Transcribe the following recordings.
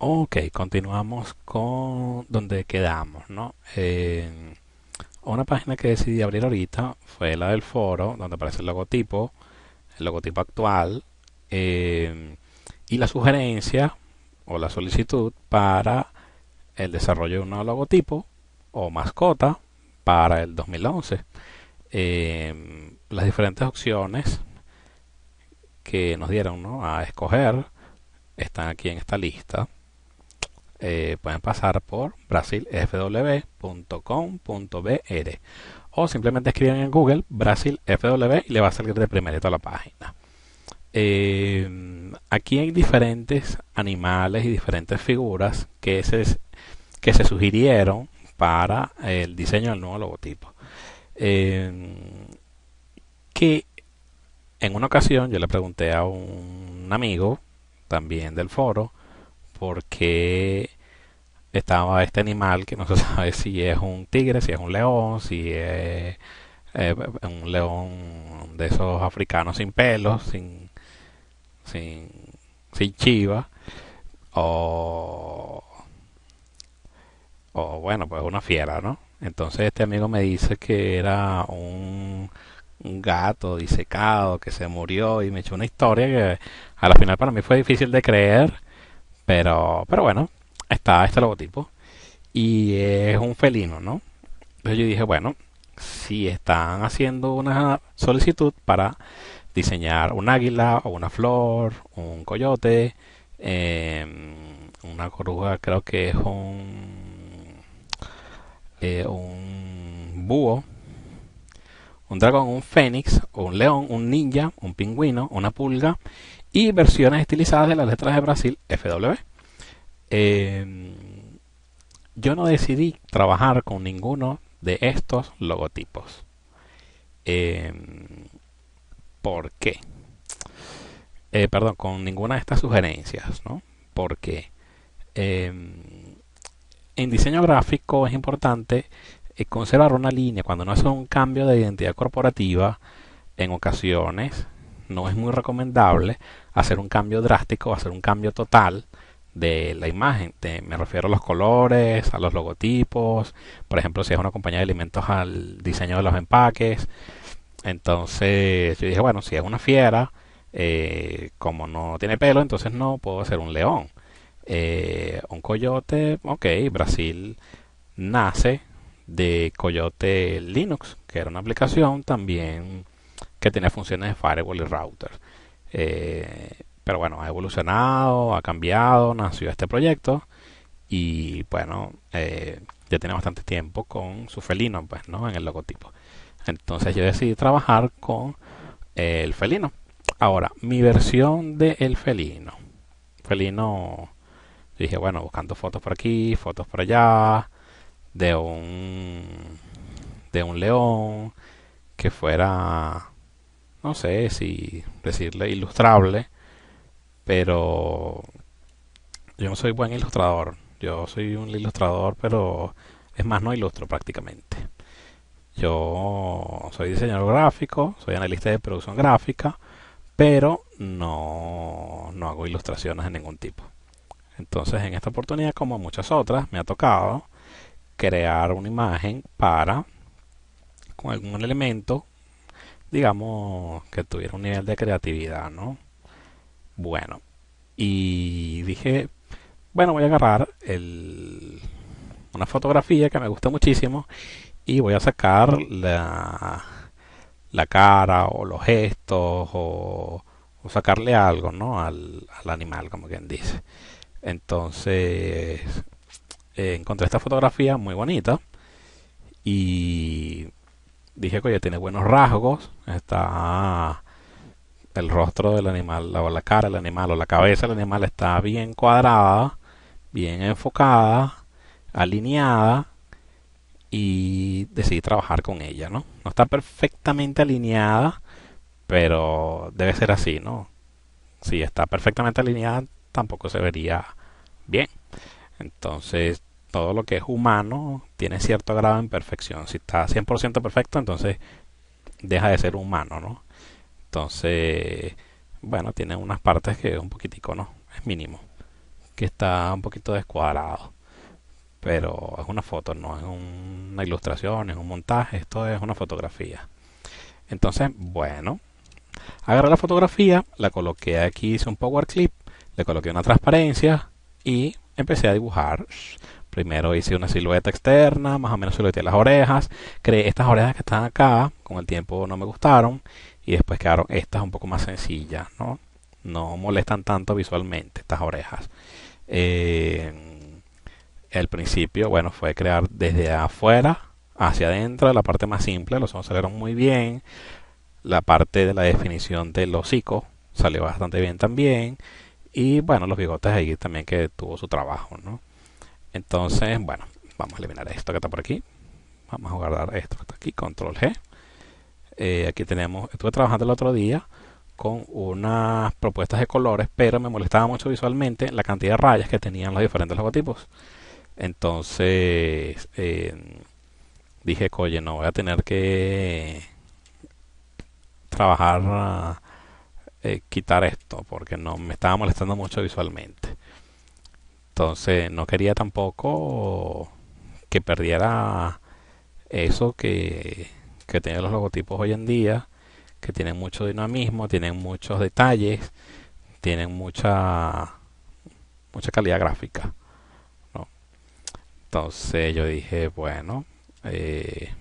Ok, continuamos con donde quedamos, una página que decidí abrir ahorita fue la del foro, donde aparece el logotipo, el logotipo actual em, y la sugerencia o la solicitud para el desarrollo de un nuevo logotipo o mascota para el 2011. Em, las diferentes opciones que nos dieron a escoger están aquí en esta lista eh, pueden pasar por brasilfw.com.br o simplemente escriben en Google Brasilfw y le va a salir de primerito a la página. Eh, aquí hay diferentes animales y diferentes figuras que se, que se sugirieron para el diseño del nuevo logotipo. Eh, que en una ocasión yo le pregunté a un amigo también del foro porque estaba este animal que no se sabe si es un tigre, si es un león, si es eh, un león de esos africanos sin pelos, sin, sin, chiva, o, bueno, pues una fiera, ¿no? Entonces este amigo me dice que era un, un gato disecado que se murió y me echó una historia que a la final para mí fue difícil de creer pero, pero bueno, está este logotipo. Y es un felino, ¿no? Entonces yo dije, bueno, si están haciendo una solicitud para diseñar un águila o una flor, un coyote, em, una coruja, creo que es un, eh, un búho, un dragón, un fénix, un león, un ninja, un pingüino, una pulga y versiones estilizadas de las letras de Brasil FW. Eh, yo no decidí trabajar con ninguno de estos logotipos. Eh, ¿Por qué? Eh, perdón, con ninguna de estas sugerencias, ¿no? Porque en diseño gráfico es importante conservar una línea cuando no hace un cambio de identidad corporativa en ocasiones no es muy recomendable hacer un cambio drástico, hacer un cambio total de la imagen. me refiero a los colores, a los logotipos, por ejemplo, si es una compañía de alimentos al diseño de los empaques. Entonces yo dije, bueno, si es una fiera, eh, como no tiene pelo, entonces no puedo hacer un león. Eh, un coyote, ok, Brasil nace de Coyote Linux, que era una aplicación también que tenía funciones de firewall y router. Eh, pero bueno, ha evolucionado, ha cambiado, nació este proyecto y bueno, eh, ya tiene bastante tiempo con su felino, pues, ¿no? En el logotipo. Entonces yo decidí trabajar con el felino. Ahora, mi versión de el felino. Felino, dije, bueno, buscando fotos por aquí, fotos por allá, de un, de un león que fuera no sé si decirle ilustrable, pero yo no soy buen ilustrador. Yo soy un ilustrador, pero es más, no ilustro prácticamente. Yo soy diseñador gráfico, soy analista de producción gráfica, pero no, no hago ilustraciones de ningún tipo. Entonces, en esta oportunidad, como muchas otras, me ha tocado crear una imagen para, con algún elemento, digamos, que tuviera un nivel de creatividad, ¿no? Bueno, y dije, bueno, voy a agarrar el, una fotografía que me gusta muchísimo y voy a sacar la, la cara o los gestos o, sacarle algo, ¿no? Al, animal, como quien dice. Entonces, eh, encontré esta fotografía muy bonita y dije que ella tiene buenos rasgos, está ah, el rostro del animal, o la cara del animal, o la cabeza del animal está bien cuadrada, bien enfocada, alineada, y decidí trabajar con ella, ¿no? No está perfectamente alineada, pero debe ser así, ¿no? Si está perfectamente alineada, tampoco se vería bien. Entonces todo lo que es humano tiene cierto grado de imperfección. Si está 100% perfecto, entonces deja de ser humano, ¿no? Entonces, bueno, tiene unas partes que un poquitico, ¿no? Es mínimo. Que está un poquito descuadrado. Pero es una foto, no es una ilustración, es un montaje, esto es una fotografía. Entonces, bueno, agarré la fotografía, la coloqué aquí, hice un power clip, le coloqué una transparencia y empecé a dibujar Primero hice una silueta externa, más o menos silueteé las orejas. Creé estas orejas que están acá, con el tiempo no me gustaron. Y después quedaron estas un poco más sencillas, ¿no? No molestan tanto visualmente estas orejas. el eh, principio, bueno, fue crear desde afuera hacia adentro, la parte más simple, los ojos salieron muy bien. La parte de la definición del hocico salió bastante bien también. Y bueno, los bigotes ahí también que tuvo su trabajo, ¿no? Entonces, bueno, vamos a eliminar esto que está por aquí. Vamos a guardar esto que está aquí, control G. Eh, aquí tenemos, estuve trabajando el otro día con unas propuestas de colores, pero me molestaba mucho visualmente la cantidad de rayas que tenían los diferentes logotipos. Entonces eh, dije, oye, no voy a tener que trabajar, eh, quitar esto, porque no me estaba molestando mucho visualmente. Entonces no quería tampoco que perdiera eso que, que tienen los logotipos hoy en día, que tienen mucho dinamismo, tienen muchos detalles, tienen mucha mucha calidad gráfica. Entonces yo dije, bueno, eh,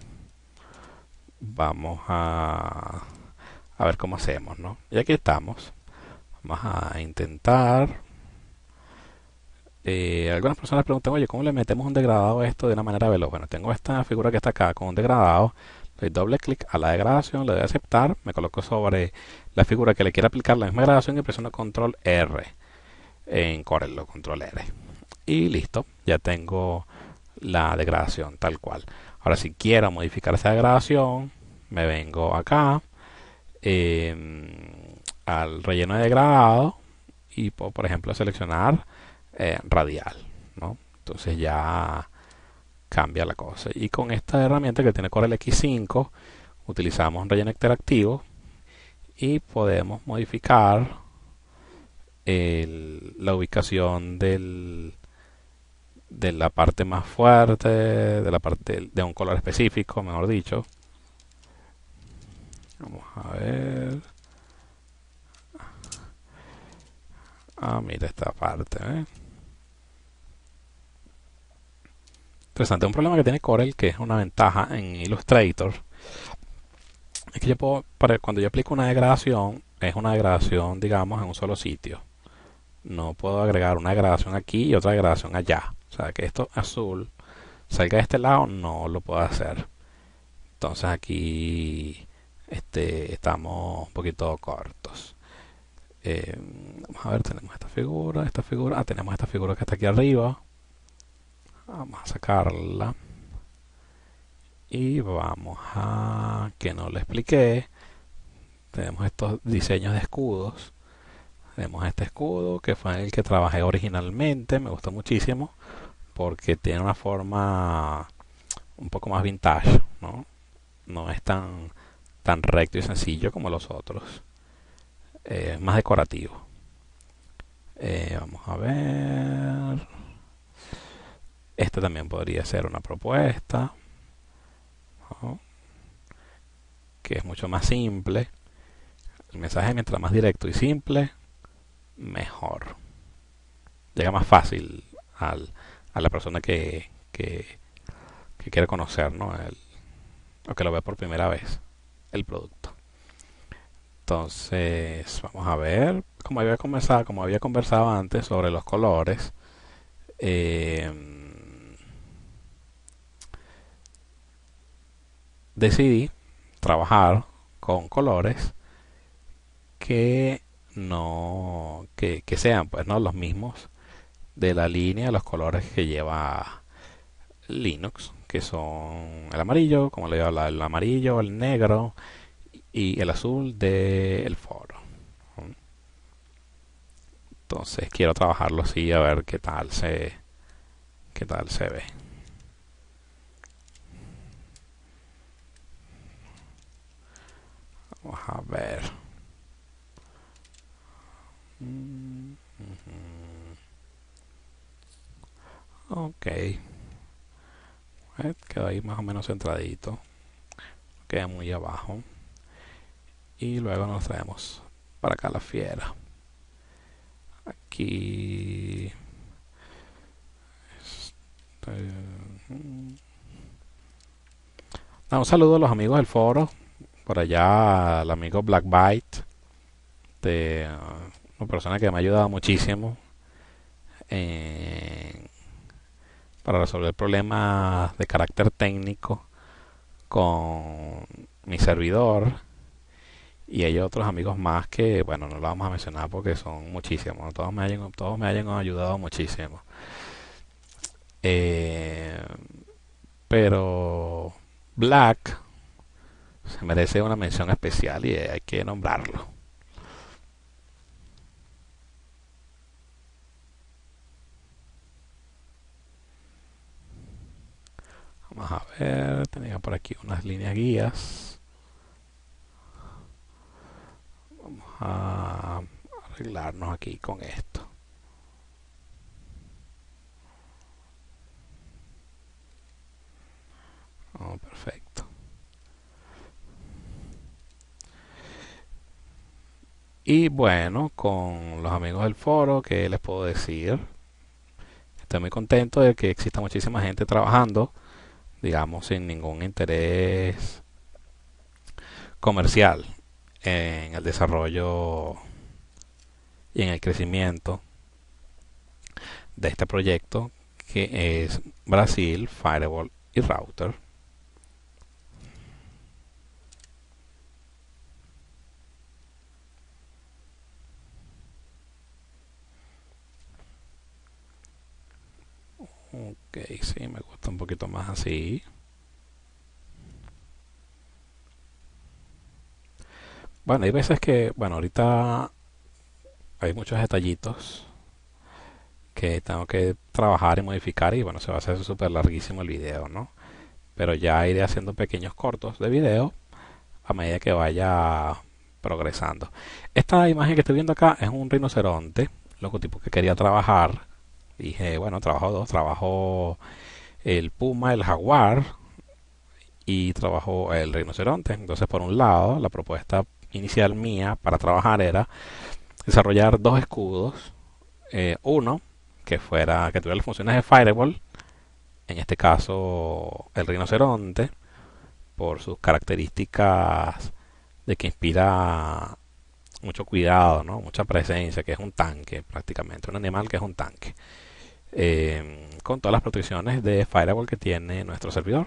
vamos a, a ver cómo hacemos, ¿no? Y aquí estamos. Vamos a intentar eh, algunas personas preguntan, oye, ¿cómo le metemos un degradado a esto de una manera veloz? Bueno, tengo esta figura que está acá con un degradado, doy doble clic a la degradación, le doy a aceptar, me coloco sobre la figura que le quiera aplicar la misma degradación y presiono control R en Corel, control R. Y listo, ya tengo la degradación tal cual. Ahora si quiero modificar esa degradación, me vengo acá em, al relleno de degradado y puedo, por ejemplo, seleccionar eh, radial. Entonces ya cambia la cosa. Y con esta herramienta que tiene Corel X5, utilizamos un relleno interactivo y podemos modificar la ubicación del, de la parte más fuerte, de la parte de un color específico, mejor dicho. Vamos a ver. Ah, mira esta parte, ¿eh? interesante. Un problema que tiene Corel, que es una ventaja en Illustrator, es que yo puedo, para, cuando yo aplico una degradación, es una degradación, digamos, en un solo sitio. No puedo agregar una degradación aquí y otra degradación allá. O sea, que esto azul salga de este lado, no lo puedo hacer. Entonces aquí este, estamos un poquito cortos. Eh, vamos a ver, tenemos esta figura, esta figura, ah, tenemos esta figura que está aquí arriba vamos a sacarla y vamos a que no le expliqué tenemos estos diseños de escudos tenemos este escudo que fue el que trabajé originalmente me gustó muchísimo porque tiene una forma un poco más vintage no, es tan tan recto y sencillo como los otros eh, más decorativo eh, vamos a ver esta también podría ser una propuesta, que es mucho más simple. El mensaje mientras más directo y simple, mejor. Llega más fácil al, a la persona que, que, quiere conocer, ¿no? El, o que lo ve por primera vez, el producto. Entonces, vamos a ver, como había conversado, como había conversado antes sobre los colores, eh, decidí trabajar con colores que no que, sean pues no los mismos de la línea los colores que lleva Linux que son el amarillo como le digo, el amarillo el negro y el azul del foro entonces quiero trabajarlo así a ver qué tal se qué tal se ve a ver. Ok. Eh, Queda ahí más o menos centradito. Queda muy abajo. Y luego nos traemos para acá la fiera. Aquí. Este, mm. damos un saludo a los amigos del foro por allá el amigo Black de, uh, una persona que me ha ayudado muchísimo para resolver problemas de carácter técnico con mi servidor y hay otros amigos más que, bueno, no lo vamos a mencionar porque son muchísimos. Todos me hayan, todos me hayan ayudado muchísimo. Eh, pero Black se merece una mención especial y hay que nombrarlo. Vamos a ver, tenía por aquí unas líneas guías. Vamos a arreglarnos aquí con esto. Y bueno, con los amigos del foro, ¿qué les puedo decir? Estoy muy contento de que exista muchísima gente trabajando, digamos, sin ningún interés comercial en el desarrollo y en el crecimiento de este proyecto que es Brasil, Firewall y Router. si sí, me gusta un poquito más así. Bueno, hay veces que, bueno, ahorita hay muchos detallitos que tengo que trabajar y modificar y bueno, se va a hacer súper larguísimo el video, ¿no? Pero ya iré haciendo pequeños cortos de vídeo a medida que vaya progresando. Esta imagen que estoy viendo acá es un rinoceronte, logotipo que quería trabajar Dije, bueno, trabajo dos, Trabajo el puma, el jaguar y trabajo el rinoceronte. Entonces, por un lado, la propuesta inicial mía para trabajar era desarrollar dos escudos. Eh, uno que fuera que tuviera las funciones de Fireball, en este caso el rinoceronte, por sus características de que inspira mucho cuidado, ¿no? mucha presencia, que es un tanque prácticamente, un animal que es un tanque. Eh, con todas las protecciones de firewall que tiene nuestro servidor.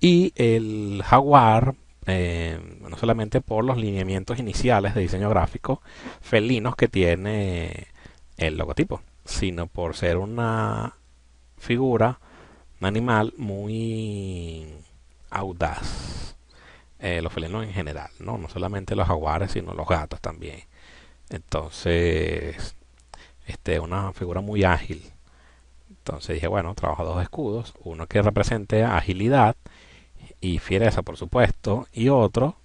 Y el Jaguar, eh, no solamente por los lineamientos iniciales de diseño gráfico felinos que tiene el logotipo, sino por ser una figura, un animal muy audaz. Eh, los felinos en general, ¿no? No solamente los jaguares, sino los gatos también. Entonces, este, una figura muy ágil. Entonces dije, bueno, trabajo dos escudos, uno que represente agilidad y fiereza, por supuesto, y otro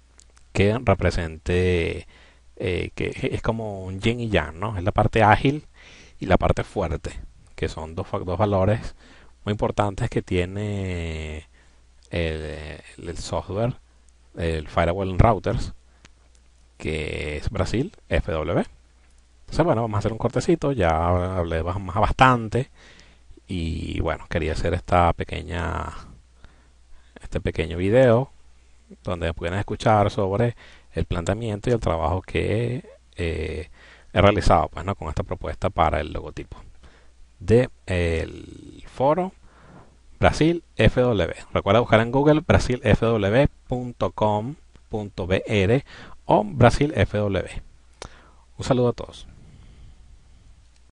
que represente eh, que es como un yin y yang, ¿no? Es la parte ágil y la parte fuerte, que son dos, dos valores muy importantes que tiene el, software, el firewall routers, que es Brasil FW. Entonces, bueno, vamos a hacer un cortecito, ya hablé más bastante y bueno quería hacer esta pequeña este pequeño video donde pueden escuchar sobre el planteamiento y el trabajo que eh, he realizado pues, con esta propuesta para el logotipo de el foro Brasil FW. Recuerda buscar en Google brasilfw.com.br o brasilfw. Un saludo a todos.